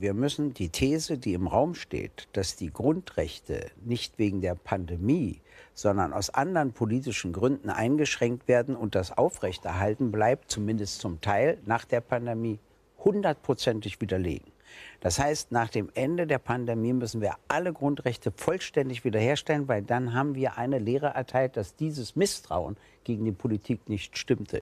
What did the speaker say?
wir müssen die These, die im Raum steht, dass die Grundrechte nicht wegen der Pandemie, sondern aus anderen politischen Gründen eingeschränkt werden und das aufrechterhalten bleibt, zumindest zum Teil nach der Pandemie, hundertprozentig widerlegen. Das heißt, nach dem Ende der Pandemie müssen wir alle Grundrechte vollständig wiederherstellen, weil dann haben wir eine Lehre erteilt, dass dieses Misstrauen gegen die Politik nicht stimmte.